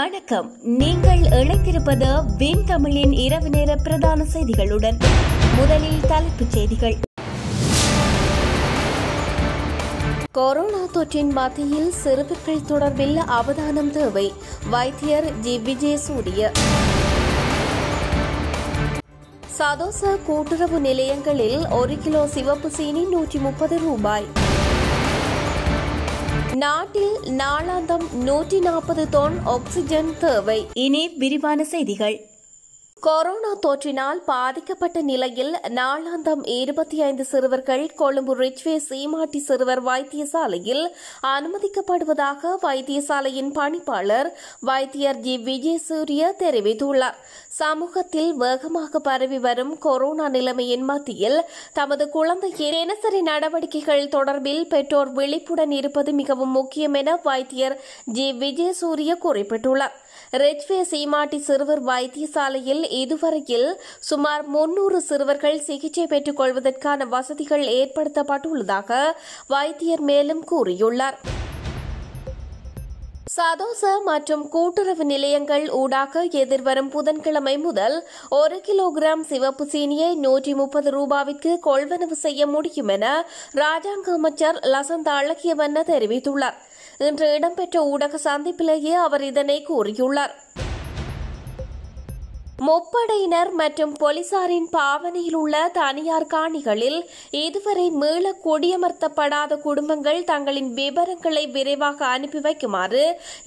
வணக்கம் நீங்கள் இணைந்திருப்பது வின் தமிழின் இரவு நேர பிரதான செய்திகளுடன் முதலில் தலைப்புச் செய்திகள் கொரோனா தொற்றின் மத்தியில் சிறுவர்கள் தொடர்பில் அவதானம் தேவை வைத்தியர் ஜி விஜயசூரிய சதோச கூட்டுறவு நிலையங்களில் ஒரு கிலோ சிவப்பு சீனி நூற்றி முப்பது ரூபாய் நாட்டில் நாளாந்தம் நூற்றி நாற்பது தொன் ஆக்சிஜன் தேவை இனி விரிவான செய்திகள் கொரோனா தொற்றினால் பாதிக்கப்பட்ட நிலையில் நாளாந்தம் இருபத்தி ஐந்து சிறுவர்கள் கொழும்பு ரிச்வே சீமாட்டி சிறுவர் வைத்தியசாலையில் அனுமதிக்கப்படுவதாக வைத்தியசாலையின் பணிப்பாளர் வைத்தியர் ஜி விஜயசூரிய தெரிவித்துள்ளார் சமூகத்தில் வேகமாக பரவி வரும் கொரோனா நிலைமையின் மத்தியில் தமது குழந்தையின் தினசரி நடவடிக்கைகள் தொடர்பில் பெற்றோர் விழிப்புடன் இருப்பது மிகவும் முக்கியம் என வைத்தியர் ஜி விஜயசூரிய குறிப்பிட்டுள்ளார் ரிச்வே சீமாட்டி சிறுவர் வைத்தியசாலையில் இதுவரையில் சுமார் முன்னூறு சிறுவர்கள் சிகிச்சை பெற்றுக் கொள்வதற்கான வசதிகள் ஏற்படுத்தப்பட்டுள்ளதாக வைத்தியர் மேலும் கூறியுள்ளார் சதோச மற்றும் கூட்டுறவு நிலையங்கள் ஊடாக எதிர்வரும் புதன்கிழமை முதல் ஒரு கிலோகிராம் சிவப்பு சீனியை நூற்றி முப்பது ரூபாவிற்கு கொள்வனவு செய்ய முடியும் என ராஜாங்க அமைச்சர் லசந்த அழகியவண்ண தெரிவித்துள்ளார் இன்று இடம்பெற்ற ஊடக சந்திப்பிலேயே அவர் இதனை கூறியுள்ளார் முப்படையினர் மற்றும் போலீசாரின் பாவனையில் உள்ள தனியார் காணிகளில் இதுவரை மீள குடியமர்த்தப்படாத குடும்பங்கள் தங்களின் விவரங்களை விரைவாக அனுப்பி வைக்குமாறு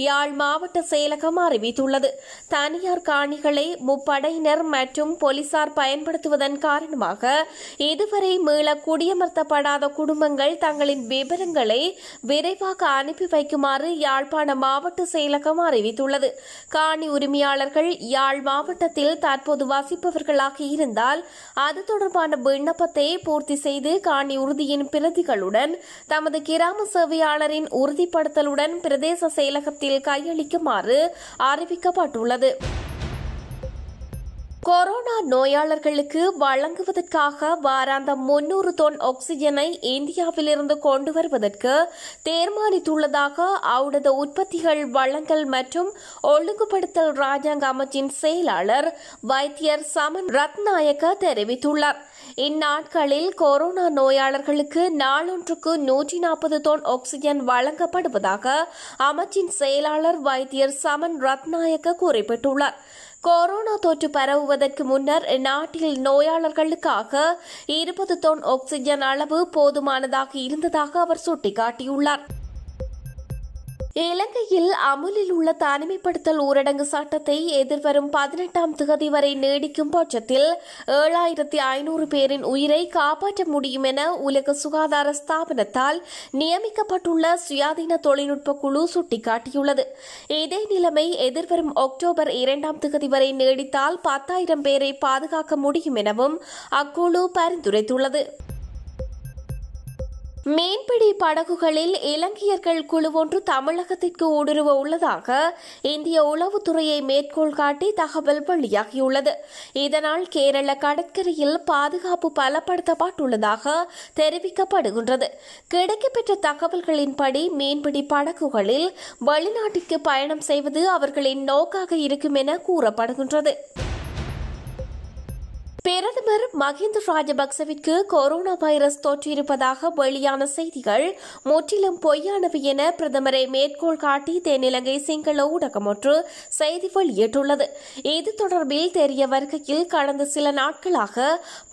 யாழ் மாவட்ட செயலகம் அறிவித்துள்ளது தனியார் காணிகளை முப்படையினர் மற்றும் போலீசார் பயன்படுத்துவதன் காரணமாக இதுவரை மீள குடியமர்த்தப்படாத குடும்பங்கள் தங்களின் விவரங்களை விரைவாக அனுப்பி வைக்குமாறு யாழ்ப்பாண மாவட்ட செயலகம் அறிவித்துள்ளது காணி உரிமையாளர்கள் யாழ் மாவட்டத்தில் மாவட்டத்தில் தற்போது வசிப்பவர்களாக இருந்தால் அது தொடர்பான விண்ணப்பத்தை பூர்த்தி செய்து காணி உறுதியின் பிரதிகளுடன் தமது கிராம சேவையாளரின் உறுதிப்படுத்தலுடன் பிரதேச செயலகத்தில் கையளிக்குமாறு அறிவிக்கப்பட்டுள்ளது கொரோனா நோயாளர்களுக்கு வழங்குவதற்காக வாராந்த முன்னூறு தொன் ஆக்சிஜனை இந்தியாவிலிருந்து கொண்டு வருவதற்கு தீர்மானித்துள்ளதாக அவரது உற்பத்திகள் வழங்கல் மற்றும் ஒழுங்குபடுத்தல் ராஜாங்க அமைச்சின் செயலாளர் வைத்தியர் சமன் ரத்நாயக்க தெரிவித்துள்ளார் இந்நாட்களில் கொரோனா நோயாளர்களுக்கு நாளொன்றுக்கு நூற்றி நாற்பது தொன் ஆக்சிஜன் வழங்கப்படுவதாக அமைச்சின் செயலாளர் வைத்தியர் சமன் ரத்நாயக்க குறிப்பிட்டுள்ளார் கொரோனா தொற்று பரவுவதற்கு முன்னர் நாட்டில் நோயாளர்களுக்காக இருபது டன் ஆக்சிஜன் அளவு போதுமானதாக இருந்ததாக அவர் சுட்டிக்காட்டியுள்ளார் இலங்கையில் அமுலில் உள்ள தனிமைப்படுத்தல் ஊரடங்கு சட்டத்தை எதிர்வரும் பதினெட்டாம் திகதி வரை நீடிக்கும் பட்சத்தில் ஏழாயிரத்தி ஐநூறு பேரின் உயிரை காப்பாற்ற முடியும் என உலக சுகாதார ஸ்தாபனத்தால் நியமிக்கப்பட்டுள்ள சுயாதீன தொழில்நுட்ப குழு சுட்டிக்காட்டியுள்ளது இதே நிலைமை எதிர்வரும் அக்டோபர் இரண்டாம் திகதி வரை நீடித்தால் பத்தாயிரம் பேரை பாதுகாக்க முடியும் எனவும் அக்குழு பரிந்துரைத்துள்ளது மீன்பிடி படகுகளில் இலங்கையர்கள் குழு ஒன்று தமிழகத்திற்கு ஊடுருவ உள்ளதாக இந்திய உளவுத்துறையை மேற்கோள் காட்டி தகவல் வெளியாகியுள்ளது இதனால் கேரள கடற்கரையில் பாதுகாப்பு பலப்படுத்தப்பட்டுள்ளதாக தெரிவிக்கப்படுகின்றது கிடைக்கப்பெற்ற தகவல்களின்படி மீன்பிடி படகுகளில் வெளிநாட்டிற்கு பயணம் செய்வது அவர்களின் நோக்காக இருக்கும் என கூறப்படுகின்றது பிரதமர் மஹிந்த ராஜபக்சவிற்கு கொரோனா வைரஸ் தொற்றியிருப்பதாக வெளியான செய்திகள் முற்றிலும் பொய்யானவை என பிரதமரை மேற்கோள் காட்டி தென்னிலங்கை சிங்கள ஊடகம் ஒன்று செய்தி வெளியிட்டுள்ளது இது தொடர்பில் தெரிய வருகையில் கடந்த சில நாட்களாக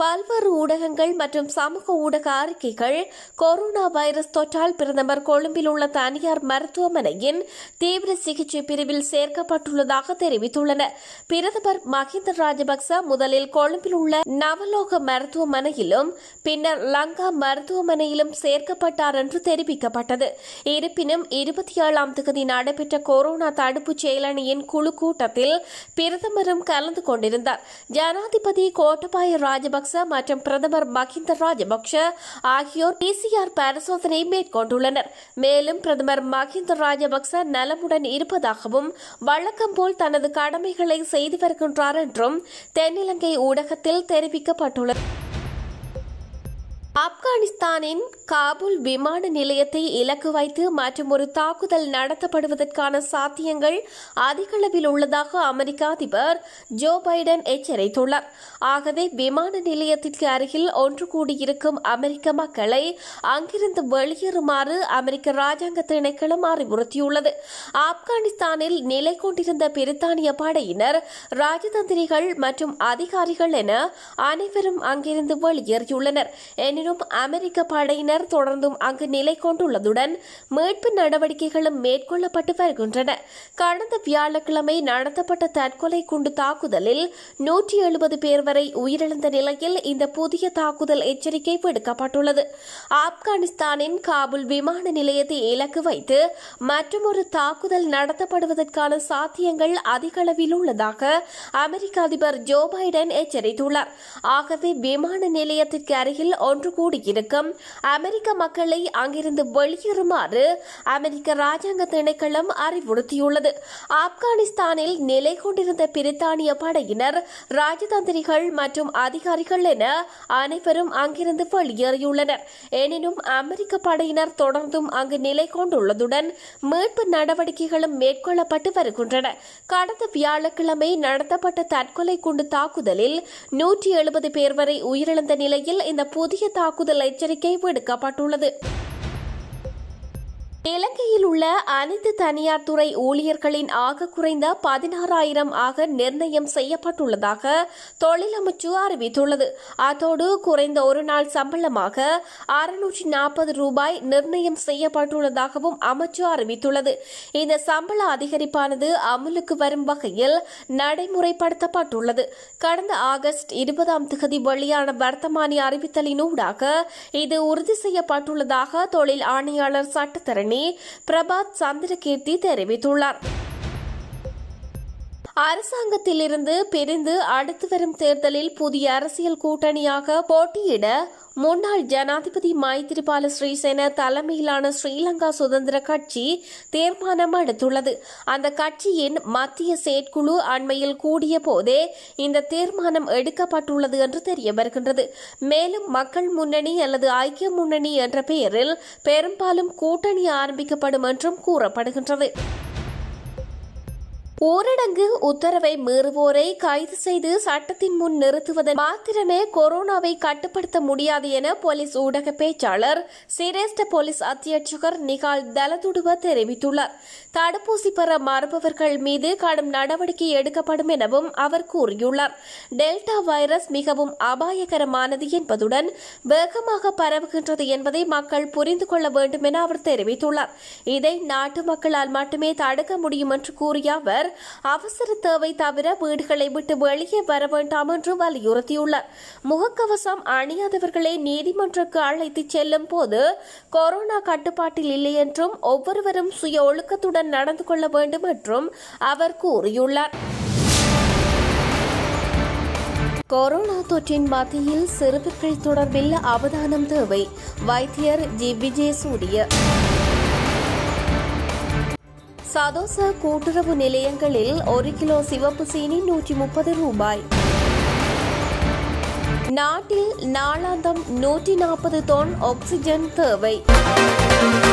பல்வேறு ஊடகங்கள் மற்றும் சமூக ஊடக அறிக்கைகள் கொரோனா வைரஸ் தொற்றால் பிரதமர் கொழும்பில் உள்ள தனியார் மருத்துவமனையின் தீவிர சிகிச்சை பிரிவில் சேர்க்கப்பட்டுள்ளதாக தெரிவித்துள்ளன பிரதமர் மஹிந்த ராஜபக்ச முதலில் கொழும்பில் உள்ள நவலோக மருத்துவமனையிலும் பின்னர் லங்கா மருத்துவமனையிலும் சேர்க்கப்பட்டார் என்று தெரிவிக்கப்பட்டது இருப்பினும் இருபத்தி ஏழாம் தேதி நடைபெற்ற கொரோனா தடுப்பு செயலணியின் குழு கூட்டத்தில் பிரதமரும் கலந்து கொண்டிருந்தார் ஜனாதிபதி கோட்டபாய ராஜபக்ச மற்றும் பிரதமர் மகிந்த ராஜபக்ச ஆகியோர் பிசிஆர் பரிசோதனை மேற்கொண்டுள்ளனர் மேலும் பிரதமர் மகிந்த ராஜபக்ச நலமுடன் இருப்பதாகவும் வழக்கம் போல் தனது கடமைகளை செய்து வருகின்றார் என்றும் தென்னிலங்கை ஊடகத்தில் கடிதத்தில் தெரிவிக்கப்பட்டுள்ளது ஆப்கானிஸ்தானின் காபூல் விமான நிலையத்தை இலக்கு வைத்து மற்றும் ஒரு தாக்குதல் நடத்தப்படுவதற்கான சாத்தியங்கள் அதிகளவில் உள்ளதாக அமெரிக்க அதிபர் ஜோ பைடன் எச்சரித்துள்ளார் ஆகவே விமான நிலையத்திற்கு அருகில் ஒன்று கூடியிருக்கும் அமெரிக்க மக்களை அங்கிருந்து வெளியேறுமாறு அமெரிக்க ராஜாங்க திணைக்களம் அறிவுறுத்தியுள்ளது ஆப்கானிஸ்தானில் நிலை கொண்டிருந்த பிரித்தானிய படையினர் ராஜதந்திரிகள் மற்றும் அதிகாரிகள் என அனைவரும் அங்கிருந்து வெளியேறியுள்ளனர் எனினும் எனினும் அமெரிக்க படையினர் தொடர்ந்தும் அங்கு நிலை கொண்டுள்ளதுடன் மீட்பு நடவடிக்கைகளும் மேற்கொள்ளப்பட்டு வருகின்றன கடந்த வியாழக்கிழமை நடத்தப்பட்ட தற்கொலை குண்டு தாக்குதலில் நூற்றி எழுபது பேர் வரை உயிரிழந்த நிலையில் இந்த புதிய தாக்குதல் எச்சரிக்கை விடுக்கப்பட்டுள்ளது ஆப்கானிஸ்தானின் காபுல் விமான நிலையத்தை இலக்கு வைத்து மற்றொரு தாக்குதல் நடத்தப்படுவதற்கான சாத்தியங்கள் அதிகளவில் உள்ளதாக அமெரிக்க அதிபர் ஜோ பைடன் எச்சரித்துள்ளார் ஆகவே விமான நிலையத்திற்கு அருகில் ஒன்று கூடியிருக்கும் அமெரிக்க மக்களை அங்கிருந்து வெளியேறுமாறு அமெரிக்க ராஜாங்க திணைக்களம் அறிவுறுத்தியுள்ளது ஆப்கானிஸ்தானில் நிலை கொண்டிருந்த பிரித்தானிய படையினர் ராஜதந்திரிகள் மற்றும் அதிகாரிகள் என அனைவரும் அங்கிருந்து வெளியேறியுள்ளனர் எனினும் அமெரிக்க படையினர் தொடர்ந்தும் அங்கு நிலை கொண்டுள்ளதுடன் மீட்பு நடவடிக்கைகளும் மேற்கொள்ளப்பட்டு வருகின்றன கடந்த வியாழக்கிழமை நடத்தப்பட்ட தற்கொலை குண்டு தாக்குதலில் நூற்றி எழுபது பேர் வரை உயிரிழந்த நிலையில் இந்த புதிய தாக்குதல் தாக்குதல் எச்சரிக்கை விடுக்கப்பட்டுள்ளது இலங்கையில் உள்ள அனைத்து தனியார் துறை ஊழியர்களின் ஆக குறைந்த பதினாறாயிரம் ஆக நிர்ணயம் செய்யப்பட்டுள்ளதாக தொழில் அறிவித்துள்ளது அதோடு குறைந்த ஒரு நாள் சம்பளமாக அறுநூற்றி நாற்பது ரூபாய் நிர்ணயம் செய்யப்பட்டுள்ளதாகவும் அமைச்சு அறிவித்துள்ளது இந்த சம்பள அதிகரிப்பானது அமலுக்கு வரும் வகையில் நடைமுறைப்படுத்தப்பட்டுள்ளது கடந்த ஆகஸ்ட் இருபதாம் தேதி வெளியான வர்த்தமானி அறிவித்தலினூடாக இது உறுதி செய்யப்பட்டுள்ளதாக தொழில் ஆணையாளர் சட்டத்தரணி பிரபாத் சந்திரகீர்த்தி தெரிவித்துள்ளார் அரசாங்கத்திலிருந்து பிரிந்து அடுத்து வரும் தேர்தலில் புதிய அரசியல் கூட்டணியாக போட்டியிட முன்னாள் ஜனாதிபதி மைத்திரிபால ஸ்ரீசேன தலைமையிலான ஸ்ரீலங்கா சுதந்திர கட்சி தீர்மானம் எடுத்துள்ளது அந்த கட்சியின் மத்திய செயற்குழு அண்மையில் கூடிய போதே இந்த தீர்மானம் எடுக்கப்பட்டுள்ளது என்று தெரிய வருகின்றது மேலும் மக்கள் முன்னணி அல்லது ஐக்கிய முன்னணி என்ற பெயரில் பெரும்பாலும் கூட்டணி ஆரம்பிக்கப்படும் என்றும் கூறப்படுகின்றது ஊரடங்கு உத்தரவை மீறுவோரை கைது செய்து சட்டத்தின் முன் நிறுத்துவதன் மாத்திரமே கொரோனாவை கட்டுப்படுத்த முடியாது என போலீஸ் ஊடக பேச்சாளர் சிரேஷ்ட போலீஸ் அத்தியட்சகர் நிகால் தலதுடுவ தெரிவித்துள்ளார் தடுப்பூசி பெற மறுபவர்கள் மீது கடும் நடவடிக்கை எடுக்கப்படும் எனவும் அவர் கூறியுள்ளார் டெல்டா வைரஸ் மிகவும் அபாயகரமானது என்பதுடன் வேகமாக பரவுகின்றது என்பதை மக்கள் புரிந்து கொள்ள வேண்டும் என அவர் தெரிவித்துள்ளார் இதை நாட்டு மக்களால் மட்டுமே தடுக்க முடியும் என்று கூறிய அவர் அவசர தேவை தவிர வீடுகளை விட்டு வெளியே வர வேண்டாம் என்று வலியுறுத்தியுள்ளார் முகக்கவசம் அணியாதவர்களை நீதிமன்றக்கு அழைத்து செல்லும் போது கொரோனா கட்டுப்பாட்டில் இல்லை என்றும் ஒவ்வொருவரும் சுய ஒழுக்கத்துடன் நடந்து கொள்ள வேண்டும் என்றும் அவர் கூறியுள்ளார் கொரோனா தொற்றின் மத்தியில் சிறுவர்கள் தொடர்பில் அவதானம் தேவை வைத்தியர் ஜி விஜயசூரிய சதோச கூட்டுறவு நிலையங்களில் ஒரு கிலோ சிவப்பு சீனி நூற்றி முப்பது ரூபாய் நாட்டில் நாளாந்தம் நூற்றி நாற்பது தோன் ஆக்சிஜன் தேவை